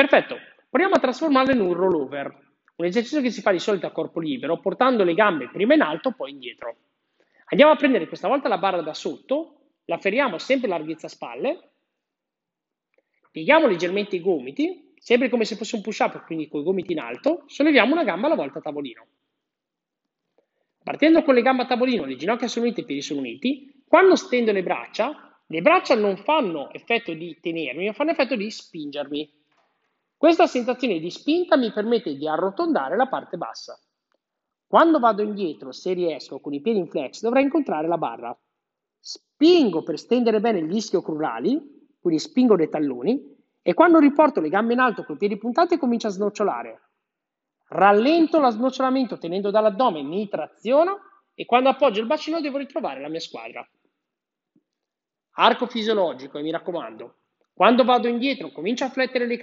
Perfetto, proviamo a trasformarlo in un rollover, un esercizio che si fa di solito a corpo libero, portando le gambe prima in alto, poi indietro. Andiamo a prendere questa volta la barra da sotto, la ferriamo sempre larghezza spalle, pieghiamo leggermente i gomiti, sempre come se fosse un push-up, quindi con i gomiti in alto, solleviamo una gamba alla volta a tavolino. Partendo con le gambe a tavolino, le ginocchia sono unite e i piedi sono uniti, quando stendo le braccia, le braccia non fanno effetto di tenermi, ma fanno effetto di spingermi. Questa sensazione di spinta mi permette di arrotondare la parte bassa. Quando vado indietro, se riesco, con i piedi in flex, dovrei incontrare la barra. Spingo per stendere bene gli ischio-crurali, quindi spingo dei talloni, e quando riporto le gambe in alto con i piedi puntati comincio a snocciolare. Rallento lo snocciolamento tenendo dall'addome, mi traziono e quando appoggio il bacino devo ritrovare la mia squadra. Arco fisiologico, e mi raccomando, quando vado indietro comincio a flettere le